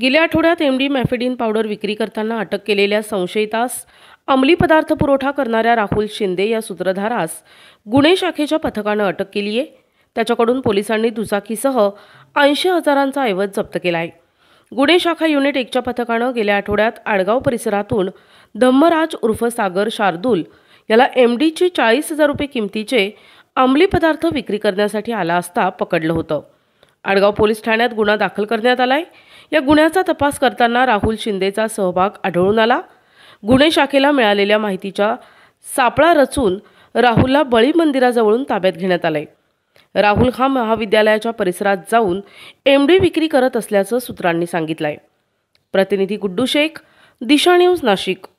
गेल्या आठवड्यात M D मॅफेडिन powder विक्री करताना अटक केलेल्या संशयितास अंमली पदार्थ पुरवठा करणाऱ्या राहुल शिंदे या सूत्रधारास गुन्हे शाखेच्या पथकानं अटक केली आहे त्याच्याकडून पोलिसांनी दुचाकीसह ऐंशी हजारांचा ऐवज जप्त केला आहे गुन्हे शाखा युनिट एकच्या पथकानं गेल्या आठवड्यात आडगाव परिसरातून धम्मराज उर्फ सागर शार्दूल याला एम डीची चाळीस हजार रुपये किमतीचे अंमली पदार्थ विक्री करण्यासाठी आला असता पकडलं होतं आडगाव पोलीस ठाण्यात गुन्हा दाखल करण्यात आला आहे या गुन्ह्याचा तपास करताना राहुल शिंदेचा सहभाग आढळून आला गुन्हे शाखेला मिळालेल्या माहितीच्या सापळा रचून राहुलला बळी मंदिराजवळून ताब्यात घेण्यात आलंय राहुल हा महाविद्यालयाच्या परिसरात जाऊन एम डी विक्री करत असल्याचं सूत्रांनी सांगितलं आहे प्रतिनिधी गुड्डू शेख दिशा न्यूज नाशिक